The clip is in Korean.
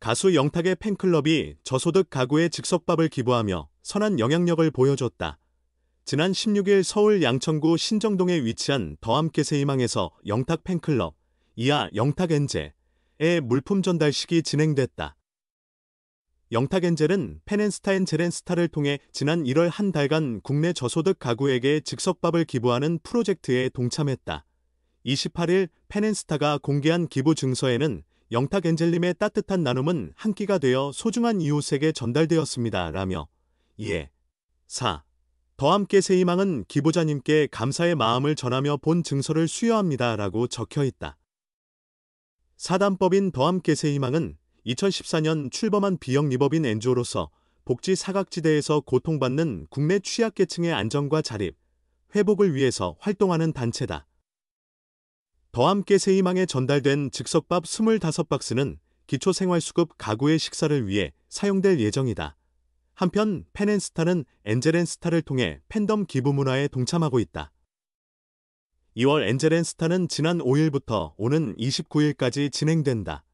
가수 영탁의 팬클럽이 저소득 가구에 즉석밥을 기부하며 선한 영향력을 보여줬다. 지난 16일 서울 양천구 신정동에 위치한 더암깨세희망에서 영탁 팬클럽 이하 영탁엔젤의 물품 전달식이 진행됐다. 영탁엔젤은 페넨스타인 제렌스타를 통해 지난 1월 한 달간 국내 저소득 가구에게 즉석밥을 기부하는 프로젝트에 동참했다. 28일 페넨스타가 공개한 기부 증서에는 영탁 엔젤님의 따뜻한 나눔은 한 끼가 되어 소중한 이웃에게 전달되었습니다. 라며 예. 4. 더 함께 세희망은 기부자님께 감사의 마음을 전하며 본 증서를 수여합니다. 라고 적혀있다. 사단법인 더 함께 세희망은 2014년 출범한 비영리법인 엔조로서 복지 사각지대에서 고통받는 국내 취약계층의 안정과 자립, 회복을 위해서 활동하는 단체다. 더함께 새희망에 전달된 즉석밥 25박스는 기초생활수급 가구의 식사를 위해 사용될 예정이다. 한편 펜앤스타는 엔젤앤스타를 통해 팬덤 기부 문화에 동참하고 있다. 2월 엔젤앤스타는 지난 5일부터 오는 29일까지 진행된다.